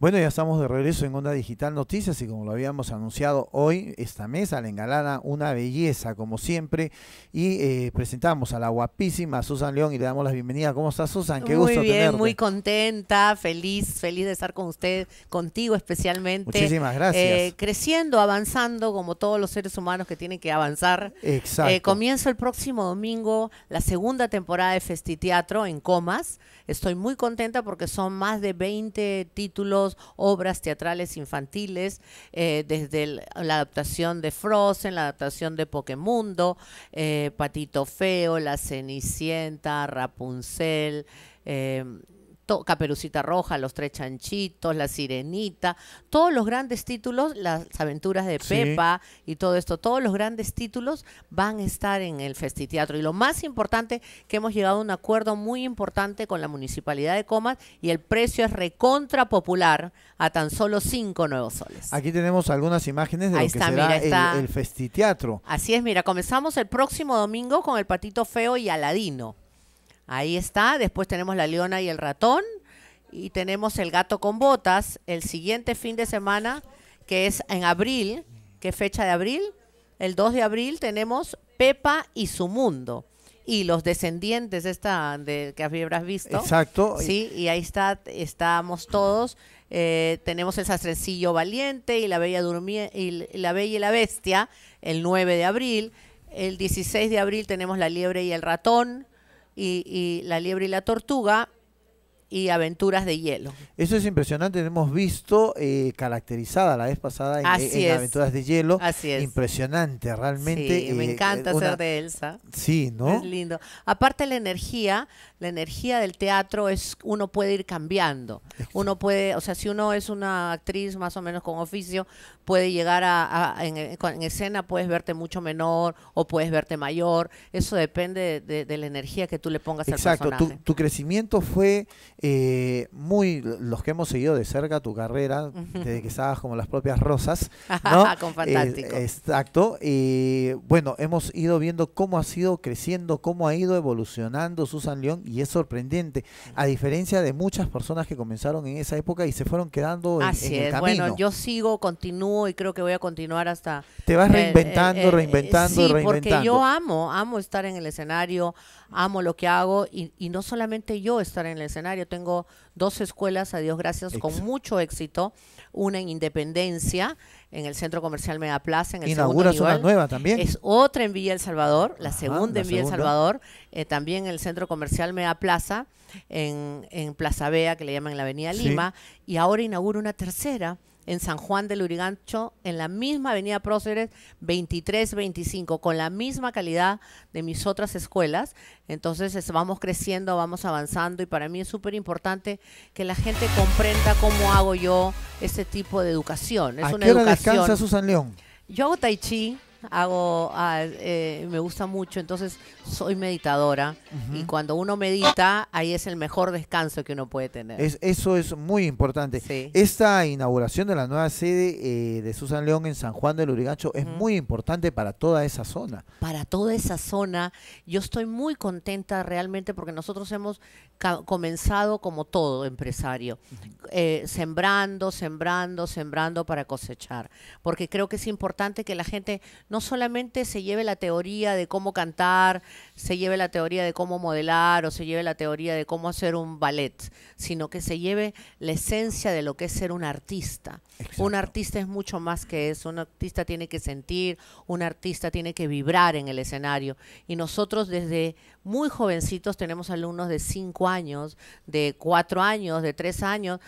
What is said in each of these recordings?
Bueno, ya estamos de regreso en Onda Digital Noticias y como lo habíamos anunciado hoy, esta mesa la engalana una belleza como siempre y eh, presentamos a la guapísima Susan León y le damos la bienvenida. ¿Cómo estás Susan? Qué muy bien, Muy contenta, feliz, feliz de estar con usted, contigo especialmente. Muchísimas gracias. Eh, creciendo, avanzando como todos los seres humanos que tienen que avanzar. Exacto. Eh, comienzo el próximo domingo la segunda temporada de Festiteatro en Comas. Estoy muy contenta porque son más de 20 títulos obras teatrales infantiles, eh, desde la adaptación de Frozen, la adaptación de Pokémon, eh, Patito Feo, La Cenicienta, Rapunzel. Eh, Caperucita Roja, Los Tres Chanchitos, La Sirenita, todos los grandes títulos, las aventuras de Pepa y todo esto, todos los grandes títulos van a estar en el Festiteatro. Y lo más importante, que hemos llegado a un acuerdo muy importante con la Municipalidad de Comas y el precio es recontra popular a tan solo cinco nuevos soles. Aquí tenemos algunas imágenes de que será El, el Festiteatro. Así es, mira, comenzamos el próximo domingo con el Patito Feo y Aladino. Ahí está. Después tenemos la leona y el ratón. Y tenemos el gato con botas el siguiente fin de semana, que es en abril. ¿Qué fecha de abril? El 2 de abril tenemos Pepa y su mundo y los descendientes esta de que habrás visto. Exacto. Sí, y ahí está, estamos todos. Eh, tenemos el sastrecillo valiente y la bella y la bella y la bestia el 9 de abril. El 16 de abril tenemos la liebre y el ratón y, La liebre y la tortuga y Aventuras de Hielo. Eso es impresionante, hemos visto eh, caracterizada la vez pasada en, Aventuras de Hielo. Así es. Impresionante, realmente. Sí, me eh, encanta ser de Elsa. Sí, ¿no? Es lindo. Aparte la energía la energía del teatro es, uno puede ir cambiando. Uno puede, o sea, si uno es una actriz más o menos con oficio, puede llegar a, eh, en, escena puedes verte mucho menor o puedes verte mayor. Eso depende de, la energía que tú le pongas Exacto. al personaje. Exacto, tu, crecimiento fue eh, muy, los que hemos seguido de cerca tu carrera, desde que estabas como las propias rosas, ¿no? con Fantástico. exacto, y bueno, hemos ido viendo cómo ha sido creciendo, cómo ha ido evolucionando Susan León y es sorprendente, a diferencia de muchas personas que comenzaron en esa época y se fueron quedando en, Así Así es. Bueno, yo sigo, continúo y creo que voy a continuar hasta... Te vas eh, eh, reinventando, eh, reinventando, sí, porque yo amo, amo estar en el escenario, amo lo que hago y no solamente yo estar en el escenario, tengo dos escuelas, a Dios gracias, con mucho éxito. Una en Independencia, en el Centro Comercial Mega Plaza, en el nueva también. Es otra en Villa El Salvador, la segunda en Villa El Salvador, eh, también en el Centro Comercial Mega Plaza, en, Plaza Vea que le llaman la Avenida Lima, y ahora inaugura una tercera en San Juan del Urigancho, en la misma Avenida Próceres 23-25, con la misma calidad de mis otras escuelas. Entonces vamos creciendo, vamos avanzando y para mí es súper importante que la gente comprenda cómo hago yo este tipo de educación. qué descansa Susan León? Yo hago tai chi, hago, ah, eh, me gusta mucho, entonces soy meditadora y cuando uno medita, ahí es el mejor descanso que uno puede tener. eso es muy importante. Esta inauguración de la nueva sede eh, de Susan León en San Juan del Urigancho es muy importante para toda esa zona. Para toda esa zona, yo estoy muy contenta realmente porque nosotros hemos comenzado como todo empresario, eh, sembrando, sembrando, sembrando para cosechar, porque creo que es importante que la gente no solamente se lleve la teoría de cómo cantar, se lleve la teoría de cómo modelar o se lleve la teoría de cómo hacer un ballet, sino que se lleve la esencia de lo que es ser un artista. Un artista es mucho más que eso, un artista tiene que sentir, un artista tiene que vibrar en el escenario. Y nosotros desde muy jovencitos tenemos alumnos de 5 años, de 4 años, de 3 años,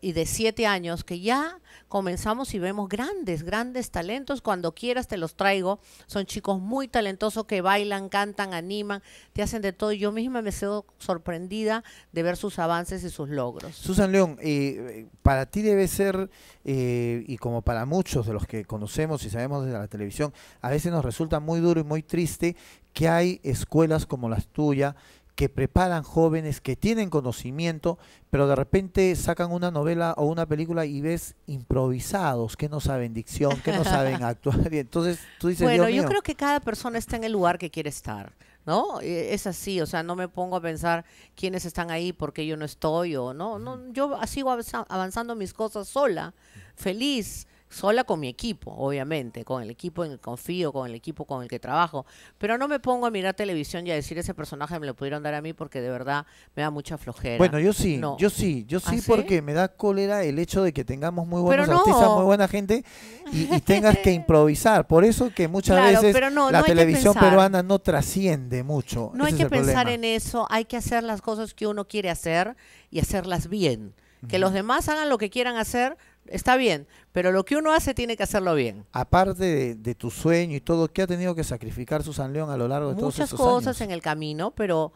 y de siete años que ya comenzamos y vemos grandes, grandes talentos. Cuando quieras te los traigo. Son chicos muy talentosos que bailan, cantan, animan, te hacen de todo. Yo misma me quedo sorprendida de ver sus avances y sus logros. Susan León, eh, eh, para ti debe ser, eh, y como para muchos de los que conocemos y sabemos desde la televisión, a veces nos resulta muy duro y muy triste que hay escuelas como las tuyas que preparan jóvenes que tienen conocimiento, pero de repente sacan una novela o una película y ves improvisados, que no saben dicción, que no saben actuar. entonces tú dices, bueno, yo creo que cada persona está en el lugar que quiere estar. ¿No? E, es así, o sea, no me pongo a pensar quiénes están ahí porque yo no estoy o no, no yo sigo avanzando mis cosas sola, feliz, sola con mi equipo, obviamente, con el equipo en el que confío, con el equipo con el que trabajo, pero no me pongo a mirar televisión y a decir ese personaje me lo pudieron dar a mí porque de verdad me da mucha flojera. Bueno, yo sí, yo sí, yo ¿Ah, sí, porque me da cólera el hecho de que tengamos muy buenos artistas, muy buena gente y, tengas que improvisar. Por eso que muchas veces la televisión peruana no trasciende mucho. No hay que pensar en eso, hay que hacer las cosas que uno quiere hacer y hacerlas bien. Que los demás hagan lo que quieran hacer, está bien, pero lo que uno hace tiene que hacerlo bien. Aparte de, tu sueño y todo, ¿qué ha tenido que sacrificar Susan León a lo largo de todos estos años? Muchas cosas en el camino, pero,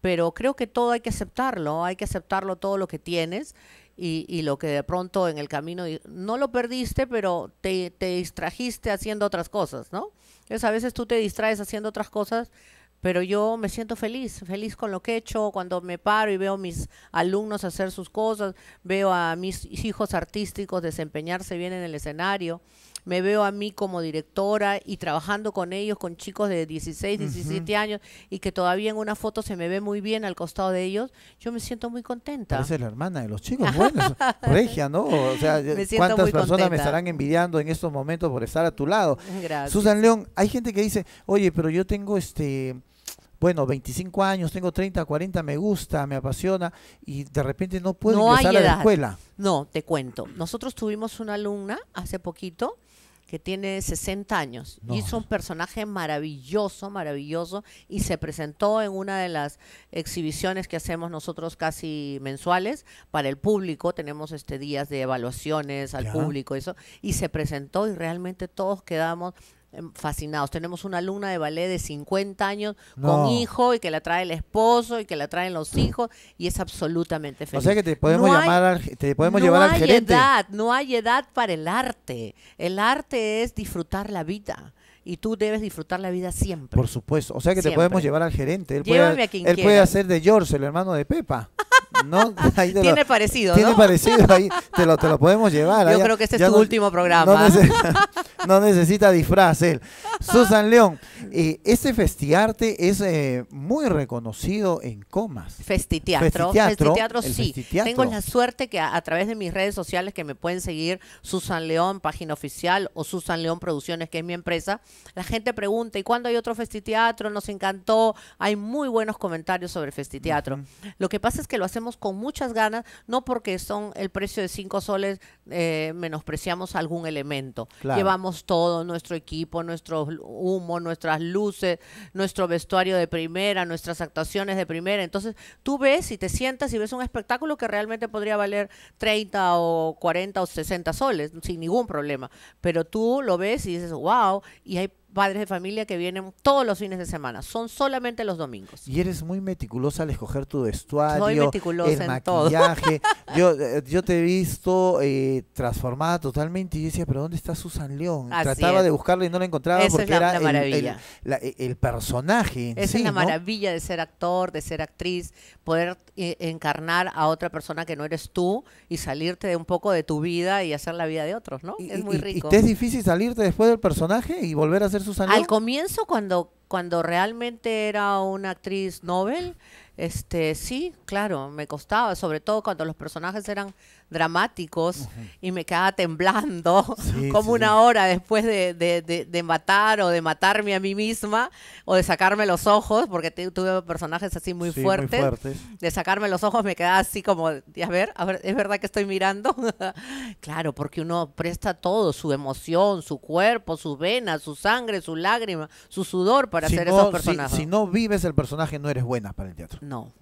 pero creo que todo hay que aceptarlo, hay que aceptarlo todo lo que tienes y, lo que de pronto en el camino no lo perdiste, pero te, te distrajiste haciendo otras cosas, ¿no? Es a veces tú te distraes haciendo otras cosas pero yo me siento feliz, feliz con lo que he hecho, cuando me paro y veo a mis alumnos hacer sus cosas, veo a mis hijos artísticos desempeñarse bien en el escenario, me veo a mí como directora y trabajando con ellos, con chicos de 16, 17 años y que todavía en una foto se me ve muy bien al costado de ellos, yo me siento muy contenta. Esa es la hermana de los chicos, bueno, regia, ¿no? O sea, cuántas personas me estarán envidiando en estos momentos por estar a tu lado. Susan León, hay gente que dice, oye, pero yo tengo este bueno, 25 años, tengo 30, 40, me gusta, me apasiona y de repente no puedo ir a la escuela. No, te cuento. Nosotros tuvimos una alumna hace poquito que tiene 60 años. y Hizo un personaje maravilloso, maravilloso, y se presentó en una de las exhibiciones que hacemos nosotros casi mensuales para el público. Tenemos este días de evaluaciones al público, eso, y se presentó y realmente todos quedamos Em, fascinados. Tenemos una alumna de ballet de 50 años con hijo y que la trae el esposo y que la traen los hijos y es absolutamente feliz. O sea que te podemos no llamar te podemos llevar al gerente. Edad, no hay edad para el arte. El arte es disfrutar la vida y tú debes disfrutar la vida siempre. Por supuesto. O sea que te podemos llevar al gerente. Él, puede, a quien él puede hacer de George, el hermano de Pepa. tiene parecido. Tiene parecido, te lo, podemos llevar. Yo creo que este es tu último programa. No, necesita disfraz Susan León, eh, ese este festiarte es eh, muy reconocido en comas. Festiteatro. Festiteatro, sí. Tengo la suerte que a, través de mis redes sociales que me pueden seguir, Susan León, página oficial, o Susan León Producciones, que es mi empresa, la gente pregunta, ¿y cuándo hay otro festiteatro? Nos encantó. Hay muy buenos comentarios sobre festiteatro. Lo que pasa es que lo hacemos con muchas ganas, no porque son el precio de cinco soles eh, menospreciamos algún elemento. Llevamos todo, nuestro equipo, nuestro humo, nuestras luces, nuestro vestuario de primera, nuestras actuaciones de primera. Entonces tú ves y te sientas y ves un espectáculo que realmente podría valer 30 o 40 o 60 soles sin ningún problema. Pero tú lo ves y dices, wow, y hay padres de familia que vienen todos los fines de semana, son solamente los domingos. Y eres muy meticulosa al escoger tu vestuario, Soy meticulosa en maquillaje. Todo. yo, eh, yo te he visto eh, transformada totalmente y decía, pero ¿dónde está Susan León? Trataba de buscarla y no la encontraba porque era la el, personaje. es la maravilla de ser actor, de ser actriz, poder eh, encarnar a otra persona que no eres tú y salirte de un poco de tu vida y hacer la vida de otros, ¿no? es muy rico. Y, te es difícil salirte después del personaje y volver a ser al comienzo, cuando, cuando realmente era una actriz novel, este, sí, claro, me costaba, sobre todo cuando los personajes eran dramáticos y me quedaba temblando como una hora después de, matar o de matarme a mí misma o de sacarme los ojos, porque tuve personajes así muy fuertes, de sacarme los ojos me quedaba así como, a ver, a ver, ¿es verdad que estoy mirando? claro, porque uno presta todo, su emoción, su cuerpo, sus venas, su sangre, su lágrima, su sudor para hacer esos personajes. si no vives el personaje no eres buena para el teatro no,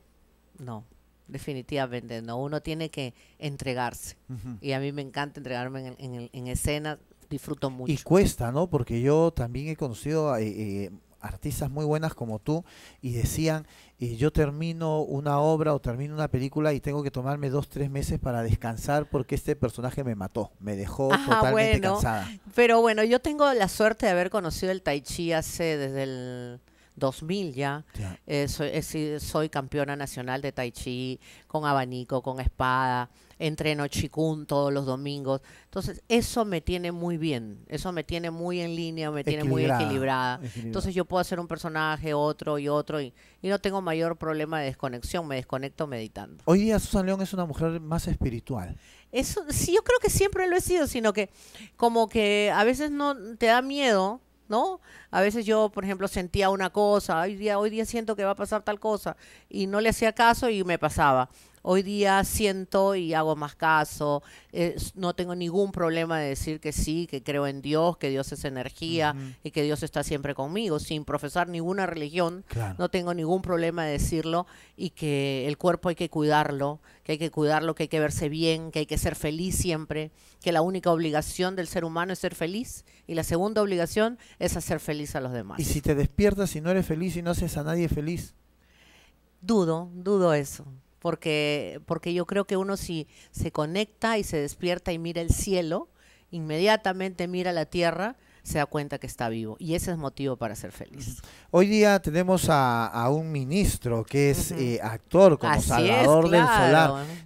no, definitivamente no. Uno tiene que entregarse. Y a mí me encanta entregarme en, escena, disfruto mucho. Y cuesta, ¿no? Porque yo también he conocido... Eh, eh, artistas muy buenas como tú y decían, y eh, yo termino una obra o termino una película y tengo que tomarme dos, tres meses para descansar porque este personaje me mató, me dejó ah, totalmente cansada. Pero bueno, yo tengo la suerte de haber conocido el tai chi hace desde el 2000 ya. Eh, soy, eh, soy, campeona nacional de tai chi, con abanico, con espada, entreno chikun todos los domingos. Entonces, eso me tiene muy bien, eso me tiene muy en línea, me tiene muy equilibrada. Entonces, yo puedo hacer un personaje, otro y otro, y, no tengo mayor problema de desconexión, me desconecto meditando. Hoy día Susan León es una mujer más espiritual. Eso, sí, yo creo que siempre lo he sido, sino que como que a veces no te da miedo ¿no? A veces yo, por ejemplo, sentía una cosa, hoy día, hoy día siento que va a pasar tal cosa, y no le hacía caso y me pasaba. Hoy día siento y hago más caso, no tengo ningún problema de decir que sí, que creo en Dios, que Dios es energía y que Dios está siempre conmigo, sin profesar ninguna religión, no tengo ningún problema de decirlo y que el cuerpo hay que cuidarlo, que hay que cuidarlo, que hay que verse bien, que hay que ser feliz siempre, que la única obligación del ser humano es ser feliz y la segunda obligación es hacer feliz a los demás. Y si te despiertas y no eres feliz y no haces a nadie feliz. Dudo, dudo eso porque, porque yo creo que uno si se conecta y se despierta y mira el cielo, inmediatamente mira la tierra, se da cuenta que está vivo. Y ese es motivo para ser feliz. Hoy día tenemos a, un ministro que es eh, actor como Salvador del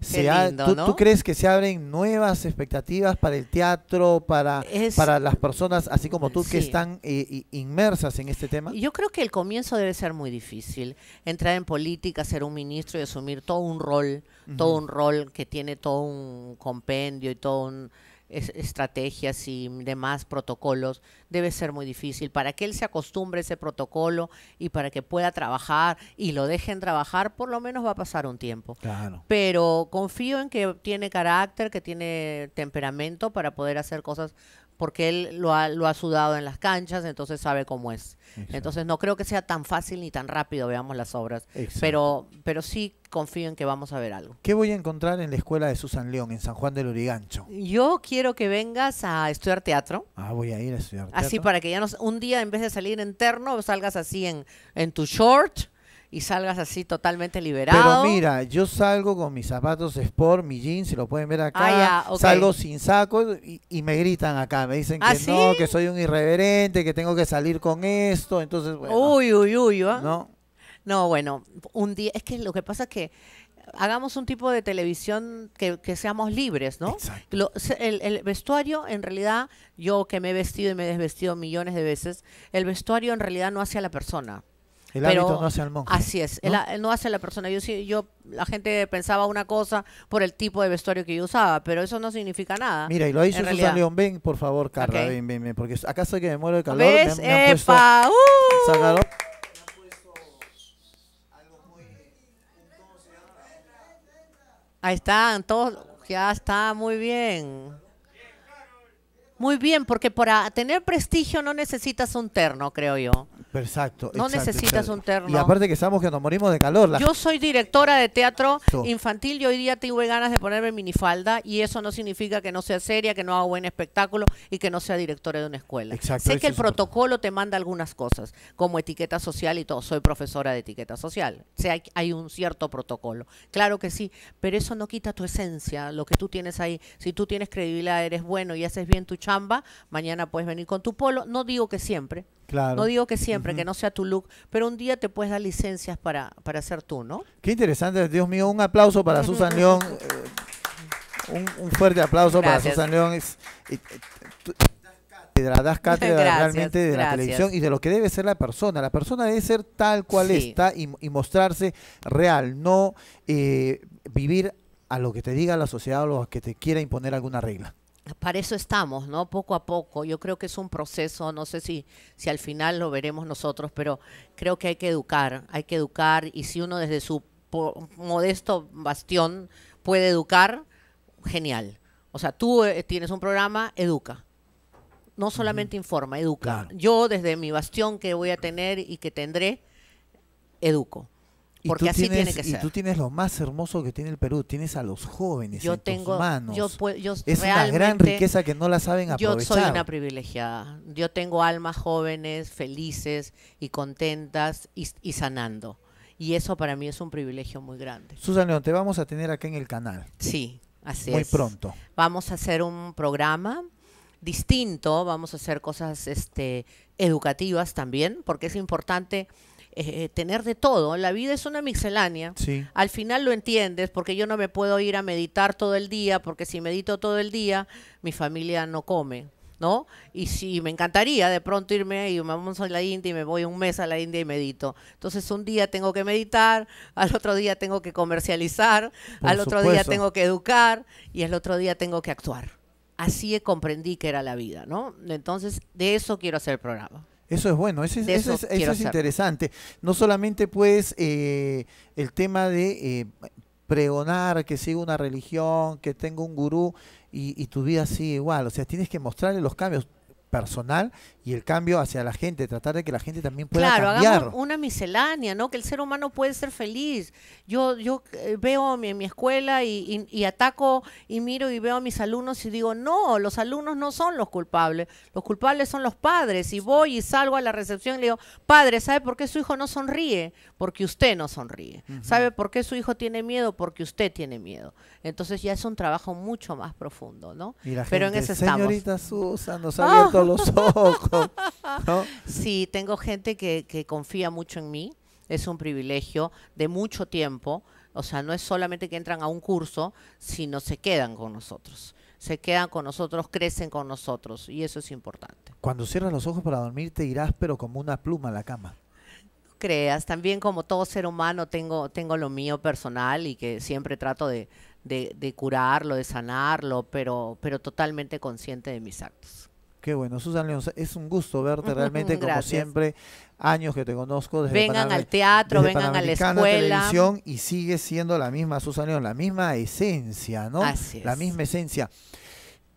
Solar. ¿tú, crees que se abren nuevas expectativas para el teatro, para, para las personas así como tú que están eh, inmersas en este tema? Yo creo que el comienzo debe ser muy difícil. Entrar en política, ser un ministro y asumir todo un rol, todo un rol que tiene todo un compendio y todo un estrategias y demás protocolos, debe ser muy difícil para que él se acostumbre a ese protocolo y para que pueda trabajar y lo dejen trabajar, por lo menos va a pasar un tiempo. Pero confío en que tiene carácter, que tiene temperamento para poder hacer cosas porque él lo ha, sudado en las canchas, entonces sabe cómo es. Entonces no creo que sea tan fácil ni tan rápido veamos las obras, pero pero sí confío en que vamos a ver algo. ¿Qué voy a encontrar en la escuela de Susan León en San Juan del Urigancho? Yo quiero que vengas a estudiar teatro. Ah, voy a ir a estudiar teatro. Así para que ya un día en vez de salir en terno, salgas así en en tu short y salgas así totalmente liberado. Pero mira, yo salgo con mis zapatos sport, mi jeans, si lo pueden ver acá, ah, salgo sin saco y, me gritan acá, me dicen ¿Ah, que no, que soy un irreverente, que tengo que salir con esto, entonces bueno. Uy, uy, uy, ¿no? No, bueno, un día, es que lo que pasa es que hagamos un tipo de televisión que, seamos libres, ¿no? el, el, vestuario, en realidad, yo que me he vestido y me he desvestido millones de veces, el vestuario en realidad no hace a la persona. El pero hábito no hace al monje. Así es, ¿no? no hace la persona. Yo, yo, la gente pensaba una cosa por el tipo de vestuario que yo usaba, pero eso no significa nada. Mira, y lo dice Susan León, ven por favor, Carla, ven, ven, porque acá sé que me muero de calor. ¿Ves? Me, me han puesto, uh! Ahí están, todos, ya está muy bien. Muy bien, porque para tener prestigio no necesitas un terno, creo yo. Exacto. No necesitas un terno. Y aparte que sabemos que nos morimos de calor. Yo soy directora de teatro infantil y hoy día tuve ganas de ponerme minifalda y eso no significa que no sea seria, que no haga buen espectáculo y que no sea directora de una escuela. Exacto, sé que el protocolo te manda algunas cosas, como etiqueta social y todo. Soy profesora de etiqueta social. O sea, hay un cierto protocolo. Claro que sí, pero eso no quita tu esencia, lo que tú tienes ahí. Si tú tienes credibilidad, eres bueno y haces bien tu chamba, mañana puedes venir con tu polo. No digo que siempre, No digo que siempre, que no sea tu look, pero un día te puedes dar licencias para, para ser tú, ¿no? Qué interesante, Dios mío, un aplauso para Susan León. Eh, un, fuerte aplauso para Susan León. Es, cátedra, das cátedra realmente de la televisión y de lo que debe ser la persona. La persona debe ser tal cual está y, mostrarse real, no eh, vivir a lo que te diga la sociedad o a lo que te quiera imponer alguna regla para eso estamos, ¿no? Poco a poco. Yo creo que es un proceso, no sé si, si al final lo veremos nosotros, pero creo que hay que educar, hay que educar y si uno desde su modesto bastión puede educar, genial. O sea, tú eh, tienes un programa, educa. No solamente informa, educa. Yo desde mi bastión que voy a tener y que tendré, educo porque así tiene que ser. Y tú tienes lo más hermoso que tiene el Perú, tienes a los jóvenes yo en tengo, Yo, yo es una gran riqueza que no la saben aprovechar. Yo soy una privilegiada. Yo tengo almas jóvenes, felices y contentas y, sanando. Y eso para mí es un privilegio muy grande. Susan León, te vamos a tener acá en el canal. Sí, así es. Muy pronto. Vamos a hacer un programa distinto, vamos a hacer cosas este, educativas también, porque es importante eh, eh, tener de todo. La vida es una miscelánea. Al final lo entiendes porque yo no me puedo ir a meditar todo el día porque si medito todo el día mi familia no come. ¿no? Y si me encantaría de pronto irme y vamos a la India y me voy un mes a la India y medito. Entonces un día tengo que meditar, al otro día tengo que comercializar, al otro día tengo que educar y al otro día tengo que actuar. Así comprendí que era la vida, ¿no? Entonces de eso quiero hacer el programa. Eso es bueno, eso es, eso es, interesante. No solamente pues el tema de eh, pregonar que sigo una religión, que tengo un gurú y, y, tu vida sigue igual. O sea, tienes que mostrarle los cambios personal y el cambio hacia la gente, tratar de que la gente también pueda claro, Hagamos una miscelánea, ¿no? Que el ser humano puede ser feliz. Yo yo eh, veo en mi, mi, escuela y, ataco y miro y veo a mis alumnos y digo, no, los alumnos no son los culpables, los culpables son los padres. Y voy y salgo a la recepción y le digo, padre, ¿sabe por qué su hijo no sonríe? Porque usted no sonríe. ¿Sabe por qué su hijo tiene miedo? Porque usted tiene miedo. Entonces ya es un trabajo mucho más profundo, ¿no? Y Pero en ese Señorita estamos. nos ha abierto los ojos. Sí, tengo gente que, confía mucho en mí, es un privilegio de mucho tiempo, o sea, no es solamente que entran a un curso, sino se quedan con nosotros se quedan con nosotros, crecen con nosotros y eso es importante. Cuando cierras los ojos para dormir te irás pero como una pluma a la cama. No creas, también como todo ser humano tengo, tengo lo mío personal y que siempre trato de, de curarlo, de sanarlo, pero, pero totalmente consciente de mis actos. Qué bueno, Susan León, es un gusto verte realmente, como siempre, años que te conozco. Desde vengan al teatro, vengan a la escuela. Televisión, y sigue siendo la misma Susan León, la misma esencia, ¿no? La misma esencia.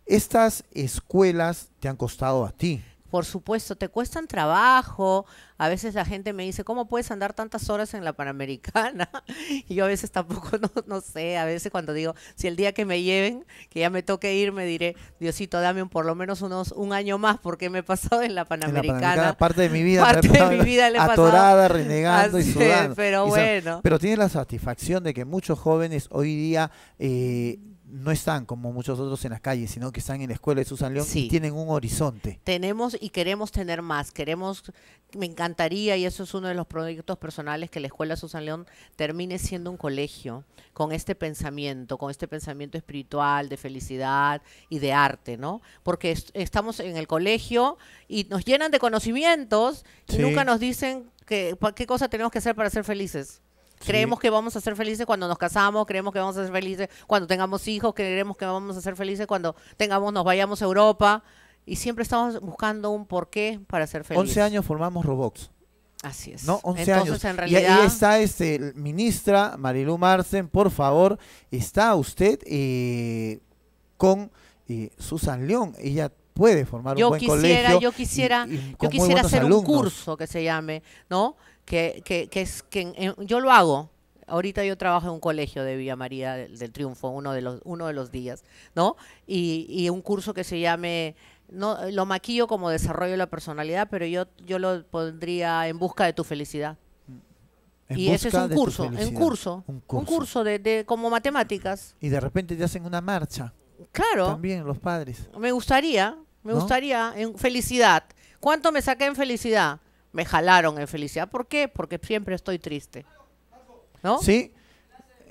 Estas escuelas te han costado a ti. Por supuesto, te cuestan trabajo. A veces la gente me dice, ¿cómo puedes andar tantas horas en la Panamericana? Y yo a veces tampoco, no, sé, a veces cuando digo, si el día que me lleven, que ya me toque ir, me diré, Diosito, dame por lo menos unos, un año más porque me he pasado en la Panamericana. parte de mi vida, le he pasado. atorada, renegando y ah, sudando. pero bueno. Pero tiene la satisfacción de que muchos jóvenes hoy día eh, no están como muchos otros en las calles, sino que están en la escuela de Susan León y tienen un horizonte. Tenemos y queremos tener más, queremos, me encantaría, y eso es uno de los proyectos personales, que la escuela Susan León termine siendo un colegio con este pensamiento, con este pensamiento espiritual, de felicidad y de arte, ¿no? Porque estamos en el colegio y nos llenan de conocimientos y nunca nos dicen que, qué cosa tenemos que hacer para ser felices. Creemos que vamos a ser felices cuando nos casamos, creemos que vamos a ser felices cuando tengamos hijos, creemos que vamos a ser felices cuando tengamos, nos vayamos a Europa. Y siempre estamos buscando un porqué para ser felices. 11 años formamos Robox. Así es. ¿No? 11 años. En realidad... y ahí está este, ministra Marilu Marcen, por favor, está usted eh, con eh, Susan León. Ella puede formar yo un buen quisiera, colegio Yo quisiera, yo quisiera hacer un curso que se llame, ¿no? Que, es que yo lo hago. Ahorita yo trabajo en un colegio de Villa María del, Triunfo, uno de los uno de los días, ¿no? Y, un curso que se llame no, lo maquillo como desarrollo de la personalidad, pero yo, yo lo pondría en busca de tu felicidad. y ese es un curso, un curso, un curso, de, como matemáticas. Y de repente te hacen una marcha. Claro. También los padres. Me gustaría, me gustaría, en felicidad. ¿Cuánto me saqué en felicidad? Me jalaron en felicidad. ¿Por qué? Porque siempre estoy triste. ¿No? Sí.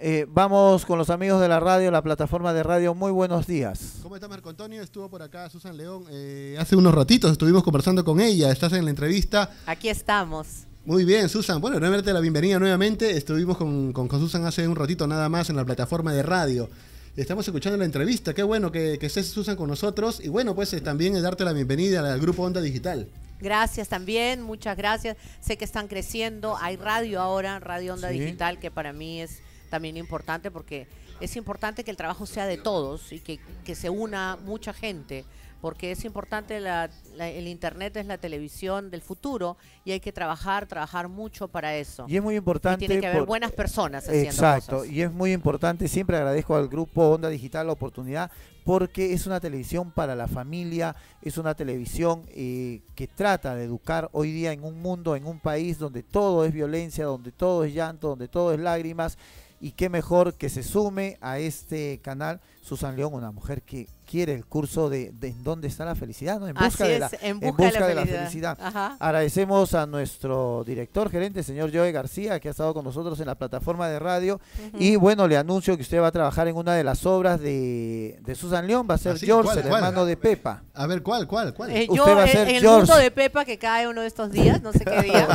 Eh, vamos con los amigos de la radio, la plataforma de radio. Muy buenos días. ¿Cómo está Marco Antonio? Estuvo por acá Susan León. Eh, hace unos ratitos estuvimos conversando con ella. Estás en la entrevista. Aquí estamos. Muy bien, Susan. Bueno, nuevamente la bienvenida nuevamente. Estuvimos con, con, con Susan hace un ratito nada más en la plataforma de radio. Estamos escuchando la entrevista. Qué bueno que, que estés, Susan, con nosotros. Y bueno, pues eh, también eh, darte la bienvenida al Grupo Onda Digital. Gracias también, muchas gracias. Sé que están creciendo. Hay radio ahora, Radio Onda Digital, que para mí es también importante porque es importante que el trabajo sea de todos y que, que se una mucha gente porque es importante, el Internet es la televisión del futuro y hay que trabajar, trabajar mucho para eso. Y es muy importante. Y tiene que haber buenas personas haciendo Exacto, y es muy importante, siempre agradezco al grupo Onda Digital la oportunidad porque es una televisión para la familia, es una televisión eh, que trata de educar hoy día en un mundo, en un país donde todo es violencia, donde todo es llanto, donde todo es lágrimas y qué mejor que se sume a este canal Susan León, una mujer que quiere el curso de, en dónde está la felicidad, ¿no? en, busca de la, de la felicidad. Agradecemos a nuestro director gerente, señor Joey García, que ha estado con nosotros en la plataforma de radio. Y bueno, le anuncio que usted va a trabajar en una de las obras de, Susan León, va a ser ah, George, el hermano de Pepa. A ver, ¿cuál? ¿Cuál? cuál? Eh, usted va a eh, ser en, el mundo de Pepa que cae uno de estos días, no sé qué día.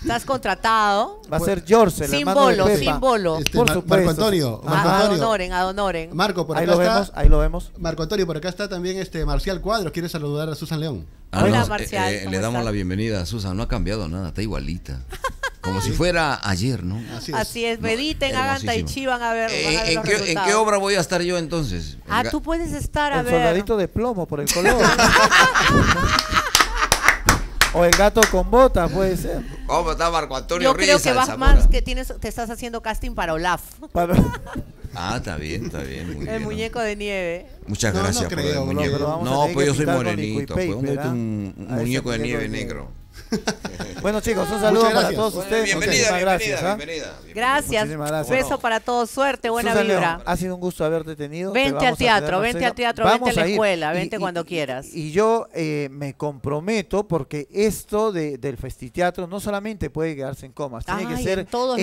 Estás contratado. Va a ser George, el hermano de Pepa. Sin símbolo. Este, por Marco Antonio. A, a Marco, por acá ahí lo vemos. Marco Antonio, por acá está también este Marcial Cuadro Quiere saludar a Susan León. Ah, Hola, Marcial. Eh, eh, le damos la bienvenida a Susan. No ha cambiado nada, está igualita. Como si fuera ayer, ¿no? Así es. Así es, mediten, hagan tai van a ver. Eh, ¿en, qué, obra voy a estar yo entonces? Ah, tú puedes estar a el ver. soldadito de plomo por el color. O el gato con botas, puede ser. ¿Cómo está Marco Antonio Yo creo que vas más que tienes, te estás haciendo casting para Olaf. Para... Ah, está bien, está bien. el muñeco de nieve. Muchas gracias por el muñeco. No, pues yo soy morenito. Pues, ¿Dónde está un muñeco de nieve negro? bueno, chicos, un saludo para todos ustedes. ¿ah? Bienvenida, bienvenida, gracias, bienvenida, gracias. Un Beso para todos, suerte, buena vibra. ha sido un gusto haberte tenido. Vente al teatro, vente al teatro, vente a, la escuela, vente cuando quieras. Y yo eh, me comprometo porque esto de, del festiteatro no solamente puede quedarse en comas, tiene que ser en todos,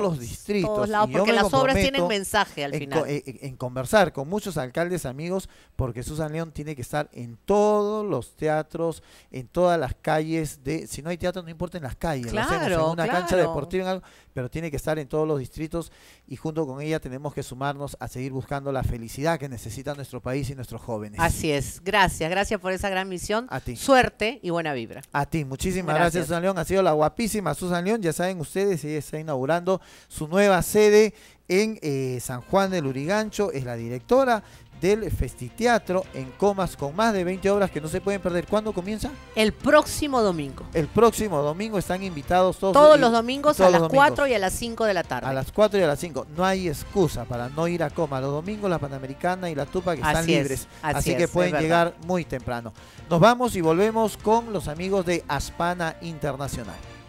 los distritos. Todos lados, porque las obras tienen mensaje al final. En, eh, eh, en conversar con muchos alcaldes amigos, porque Susan León tiene que estar en todos los teatros, en todas las calles de si no hay teatro, no importa en las calles, en una cancha deportiva, pero tiene que estar en todos los distritos y junto con ella tenemos que sumarnos a seguir buscando la felicidad que necesita nuestro país y nuestros jóvenes. Así es, gracias, gracias por esa gran misión. A ti. Suerte y buena vibra. A ti, muchísimas gracias, Susan León, ha sido la guapísima Susan León, ya saben ustedes, ella está inaugurando su nueva sede en eh, San Juan del Urigancho, es la directora, del Festiteatro en Comas con más de 20 obras que no se pueden perder. ¿Cuándo comienza? El próximo domingo. El próximo domingo están invitados todos. Todos los domingos a las 4 y a las 5 de la tarde. A las 4 y a las 5. No hay excusa para no ir a Comas. Los domingos la Panamericana y la Tupac están libres. así, que pueden llegar muy temprano. Nos vamos y volvemos con los amigos de Aspana Internacional.